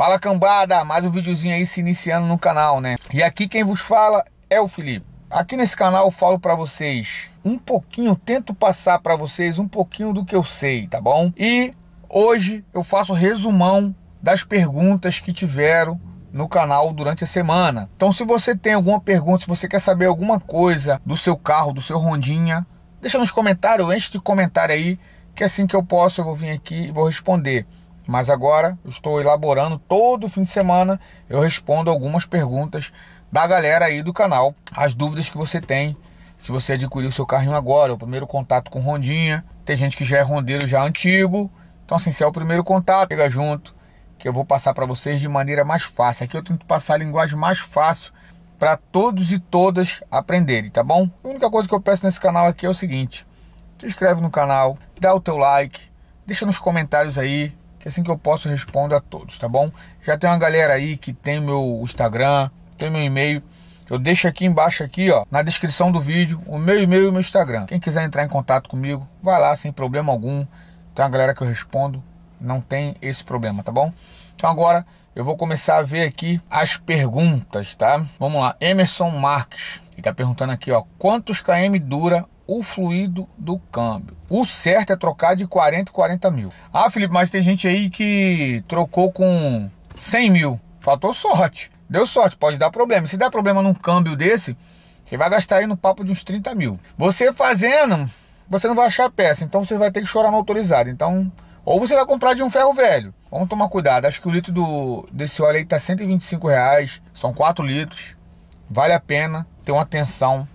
Fala cambada, mais um videozinho aí se iniciando no canal, né? E aqui quem vos fala é o Felipe. Aqui nesse canal eu falo para vocês um pouquinho, tento passar para vocês um pouquinho do que eu sei, tá bom? E hoje eu faço resumão das perguntas que tiveram no canal durante a semana. Então se você tem alguma pergunta, se você quer saber alguma coisa do seu carro, do seu Rondinha, deixa nos comentários, enche de comentário aí, que assim que eu posso eu vou vir aqui e vou responder mas agora estou elaborando todo fim de semana. Eu respondo algumas perguntas da galera aí do canal, as dúvidas que você tem. Se você adquiriu seu carrinho agora, é o primeiro contato com Rondinha. Tem gente que já é rondeiro já é antigo. Então, assim, se é o primeiro contato, pega junto, que eu vou passar para vocês de maneira mais fácil. Aqui eu tento passar a linguagem mais fácil para todos e todas aprenderem, tá bom? A única coisa que eu peço nesse canal aqui é o seguinte: se inscreve no canal, dá o teu like, deixa nos comentários aí que é assim que eu posso eu respondo a todos, tá bom? Já tem uma galera aí que tem meu Instagram, tem meu e-mail. Eu deixo aqui embaixo aqui, ó, na descrição do vídeo, o meu e-mail e o meu Instagram. Quem quiser entrar em contato comigo, vai lá sem problema algum. Tem uma galera que eu respondo, não tem esse problema, tá bom? Então agora eu vou começar a ver aqui as perguntas, tá? Vamos lá, Emerson Marques, ele tá perguntando aqui, ó, quantos km dura o fluido do câmbio. O certo é trocar de 40 40 mil. Ah, Felipe, mas tem gente aí que trocou com 100 mil. Faltou sorte. Deu sorte, pode dar problema. Se der problema num câmbio desse, você vai gastar aí no papo de uns 30 mil. Você fazendo, você não vai achar peça, então você vai ter que chorar no autorizado. Então, ou você vai comprar de um ferro velho. Vamos tomar cuidado. Acho que o litro do, desse óleo aí tá 125 reais. São 4 litros. Vale a pena ter uma atenção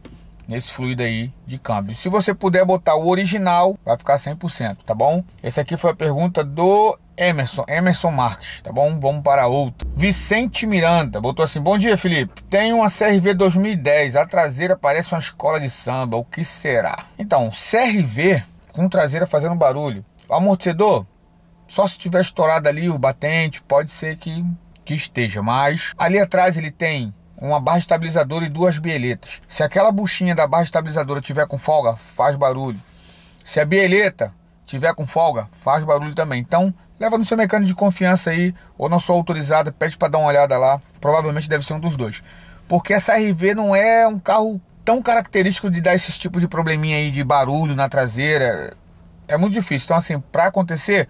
nesse fluido aí de câmbio. Se você puder botar o original, vai ficar 100%, tá bom? Essa aqui foi a pergunta do Emerson, Emerson Marques, tá bom? Vamos para outro. Vicente Miranda botou assim: Bom dia, Felipe. Tem uma CRV 2010, a traseira parece uma escola de samba, o que será? Então, CRV com traseira fazendo barulho. O amortecedor, só se tiver estourado ali o batente, pode ser que, que esteja, mas ali atrás ele tem uma barra estabilizadora e duas bieletas. Se aquela buchinha da barra estabilizadora tiver com folga, faz barulho. Se a bieleta tiver com folga, faz barulho também. Então, leva no seu mecânico de confiança aí, ou na sua autorizada, pede para dar uma olhada lá. Provavelmente deve ser um dos dois. Porque essa RV não é um carro tão característico de dar esses tipos de probleminha aí de barulho na traseira. É muito difícil. Então, assim, para acontecer,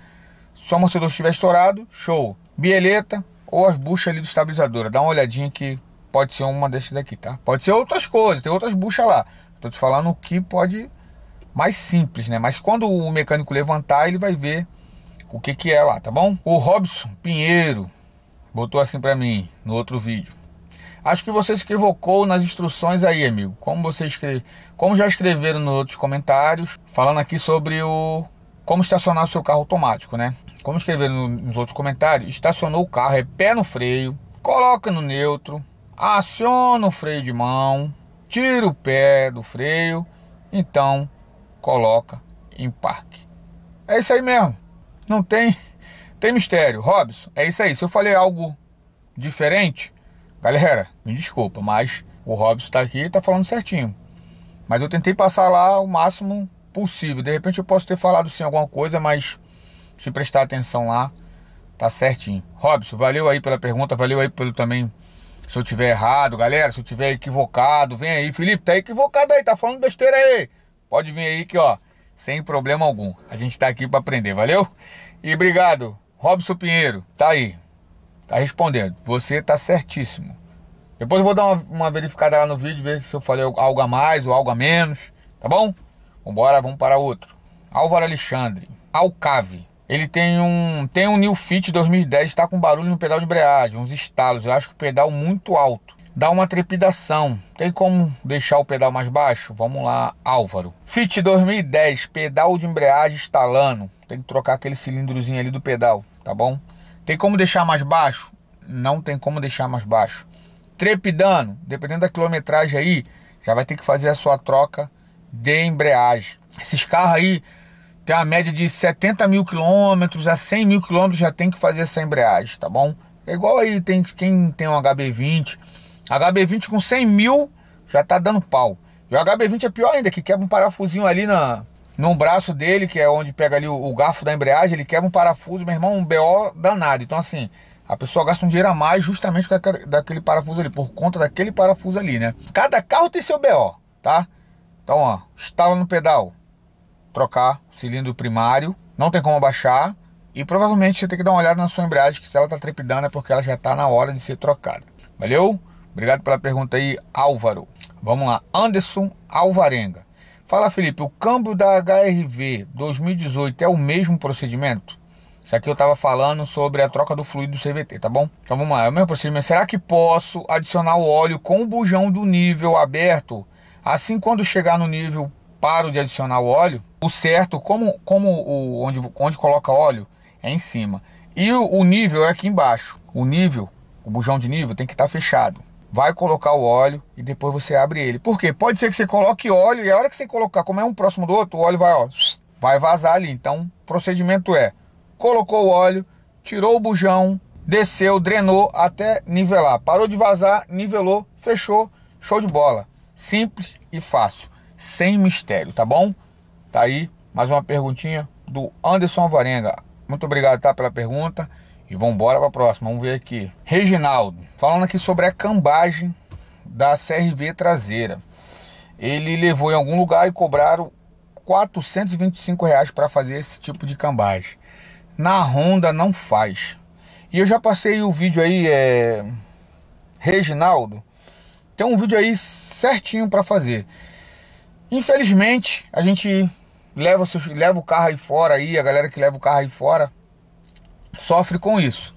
se o amortecedor estiver estourado, show. Bieleta ou as buchas ali do estabilizador. Dá uma olhadinha que pode ser uma dessas daqui, tá? Pode ser outras coisas, tem outras buchas lá. Tô te falando o que pode mais simples, né? Mas quando o mecânico levantar, ele vai ver o que que é lá, tá bom? O Robson Pinheiro botou assim para mim no outro vídeo. Acho que você se equivocou nas instruções aí, amigo. Como você escreve, como já escreveram nos outros comentários, falando aqui sobre o como estacionar o seu carro automático, né? Como escreveram nos outros comentários, estacionou o carro é pé no freio, coloca no neutro, aciona o freio de mão, tira o pé do freio, então coloca em parque. É isso aí mesmo. Não tem tem mistério. Robson, é isso aí. Se eu falei algo diferente, galera, me desculpa, mas o Robson tá aqui e tá falando certinho. Mas eu tentei passar lá o máximo possível. De repente eu posso ter falado sim alguma coisa, mas se prestar atenção lá, tá certinho. Robson, valeu aí pela pergunta, valeu aí pelo também se eu tiver errado, galera, se eu tiver equivocado, vem aí. Felipe, tá equivocado aí, tá falando besteira aí. Pode vir aí que, ó, sem problema algum. A gente tá aqui para aprender, valeu? E obrigado, Robson Pinheiro, tá aí. Tá respondendo. Você tá certíssimo. Depois eu vou dar uma, uma verificada lá no vídeo, ver se eu falei algo a mais ou algo a menos, tá bom? Vambora, vamos para outro. Álvaro Alexandre, Alcave. Ele tem um, tem um New Fit 2010, está com barulho no pedal de embreagem, uns estalos. Eu acho que o pedal muito alto. Dá uma trepidação. Tem como deixar o pedal mais baixo? Vamos lá, Álvaro. Fit 2010, pedal de embreagem estalando. Tem que trocar aquele cilindrozinho ali do pedal, tá bom? Tem como deixar mais baixo? Não tem como deixar mais baixo. Trepidando, dependendo da quilometragem aí, já vai ter que fazer a sua troca de embreagem. Esses carros aí tem uma média de 70 mil quilômetros a 100 mil quilômetros já tem que fazer essa embreagem, tá bom? É igual aí tem quem tem um HB20, HB20 com 100 mil já tá dando pau. E o HB20 é pior ainda, que quebra um parafusinho ali na, no braço dele, que é onde pega ali o, o garfo da embreagem, ele quebra um parafuso, meu irmão, um BO danado. Então assim, a pessoa gasta um dinheiro a mais justamente daquele parafuso ali, por conta daquele parafuso ali, né? Cada carro tem seu BO, tá? Então, ó, estala no pedal, trocar o cilindro primário, não tem como abaixar e provavelmente você tem que dar uma olhada na sua embreagem, que se ela está trepidando é porque ela já está na hora de ser trocada. Valeu? Obrigado pela pergunta aí, Álvaro. Vamos lá, Anderson Alvarenga. Fala Felipe, o câmbio da HRV 2018 é o mesmo procedimento? Isso aqui eu estava falando sobre a troca do fluido do CVT, tá bom? Então vamos lá, é o mesmo procedimento. Será que posso adicionar o óleo com o bujão do nível aberto? Assim quando chegar no nível, paro de adicionar o óleo? O certo, como, como o, onde, onde coloca óleo, é em cima. E o, o nível é aqui embaixo. O nível, o bujão de nível tem que estar tá fechado. Vai colocar o óleo e depois você abre ele. Por quê? Pode ser que você coloque óleo e a hora que você colocar, como é um próximo do outro, o óleo vai, ó, vai vazar ali. Então, o procedimento é: colocou o óleo, tirou o bujão, desceu, drenou até nivelar. Parou de vazar, nivelou, fechou, show de bola. Simples e fácil, sem mistério, tá bom? Tá aí mais uma perguntinha do Anderson Varenga. Muito obrigado tá, pela pergunta e vamos embora para a próxima. Vamos ver aqui. Reginaldo, falando aqui sobre a cambagem da CRV traseira. Ele levou em algum lugar e cobraram 425 reais para fazer esse tipo de cambagem. Na Honda não faz. E eu já passei o vídeo aí, é... Reginaldo. Tem um vídeo aí certinho para fazer. Infelizmente, a gente leva o, leva o carro aí fora aí, a galera que leva o carro aí fora sofre com isso.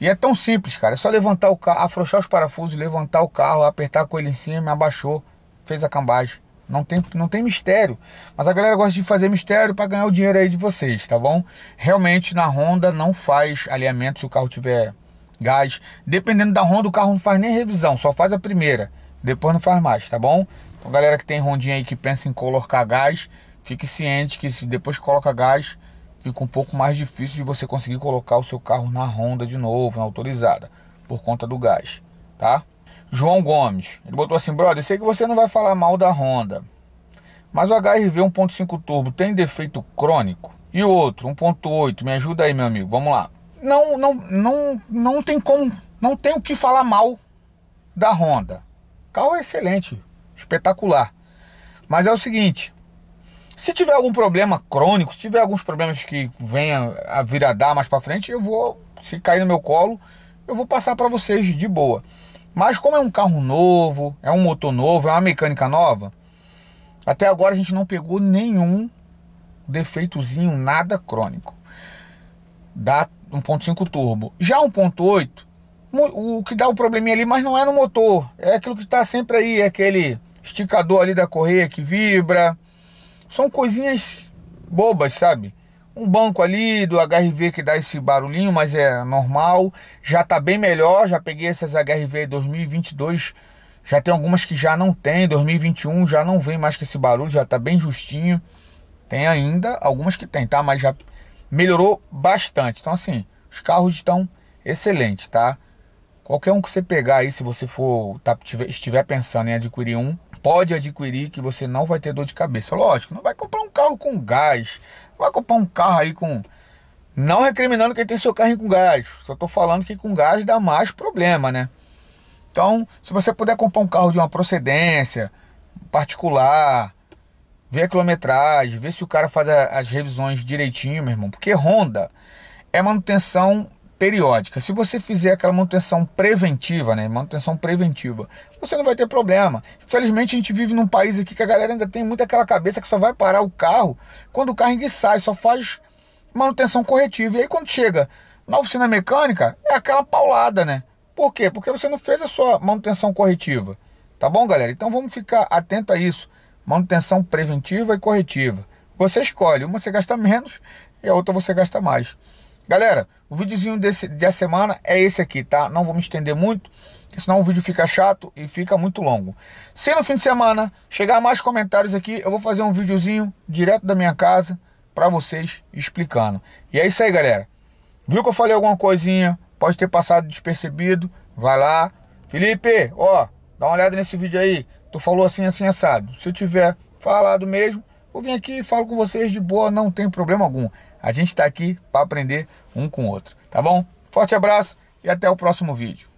E é tão simples, cara. É só levantar o carro, afrouxar os parafusos, levantar o carro, apertar com ele em cima, abaixou, fez a cambagem. Não tem, não tem mistério. Mas a galera gosta de fazer mistério para ganhar o dinheiro aí de vocês, tá bom? Realmente na Honda não faz alinhamento se o carro tiver gás. Dependendo da Honda, o carro não faz nem revisão, só faz a primeira. Depois não faz mais, tá bom? Então galera que tem rondinha aí que pensa em colocar gás, Fique ciente que se depois coloca gás, fica um pouco mais difícil de você conseguir colocar o seu carro na Honda de novo, na autorizada, por conta do gás, tá? João Gomes, ele botou assim, brother, sei que você não vai falar mal da Honda, mas o HRV 1.5 turbo tem defeito crônico? E o outro, 1.8, me ajuda aí, meu amigo, vamos lá. Não, não, não, não tem como, não tem o que falar mal da Honda. O carro é excelente, espetacular. Mas é o seguinte, se tiver algum problema crônico, se tiver alguns problemas que venha a vir a dar mais para frente, eu vou, se cair no meu colo, eu vou passar para vocês de boa. Mas como é um carro novo, é um motor novo, é uma mecânica nova, até agora a gente não pegou nenhum defeitozinho, nada crônico. Dá 1.5 turbo. Já 1.8, o que dá o um probleminha ali, mas não é no motor. É aquilo que está sempre aí, é aquele esticador ali da correia que vibra, são coisinhas bobas, sabe? Um banco ali do HRV que dá esse barulhinho, mas é normal. Já tá bem melhor, já peguei essas HRV 2022. Já tem algumas que já não tem, 2021 já não vem mais com esse barulho, já tá bem justinho. Tem ainda algumas que tem, tá? Mas já melhorou bastante. Então assim, os carros estão excelentes, tá? Qualquer um que você pegar aí, se você for tá, tiver, estiver pensando em adquirir um, pode adquirir que você não vai ter dor de cabeça. Lógico, não vai comprar um carro com gás, vai comprar um carro aí com não recriminando quem tem seu aí com gás. Só estou falando que com gás dá mais problema, né? Então, se você puder comprar um carro de uma procedência particular, ver a quilometragem, ver se o cara faz a, as revisões direitinho, meu irmão. Porque Honda é manutenção periódica. Se você fizer aquela manutenção preventiva, né, manutenção preventiva, você não vai ter problema. Infelizmente a gente vive num país aqui que a galera ainda tem muito aquela cabeça que só vai parar o carro quando o carro e só faz manutenção corretiva. E aí quando chega na oficina mecânica, é aquela paulada, né? Por quê? Porque você não fez a sua manutenção corretiva. Tá bom, galera? Então vamos ficar atento a isso. Manutenção preventiva e corretiva. Você escolhe, uma você gasta menos e a outra você gasta mais. Galera, o videozinho desse, de semana é esse aqui, tá? Não vou me estender muito, senão o vídeo fica chato e fica muito longo. Se no fim de semana chegar mais comentários aqui, eu vou fazer um videozinho direto da minha casa para vocês explicando. E é isso aí, galera. Viu que eu falei alguma coisinha? Pode ter passado despercebido. Vai lá. Felipe, ó, dá uma olhada nesse vídeo aí. Tu falou assim, assim, assado. Se eu tiver falado mesmo, eu vim aqui e falo com vocês de boa, não tem problema algum. A gente está aqui para aprender um com o outro, tá bom? Forte abraço e até o próximo vídeo.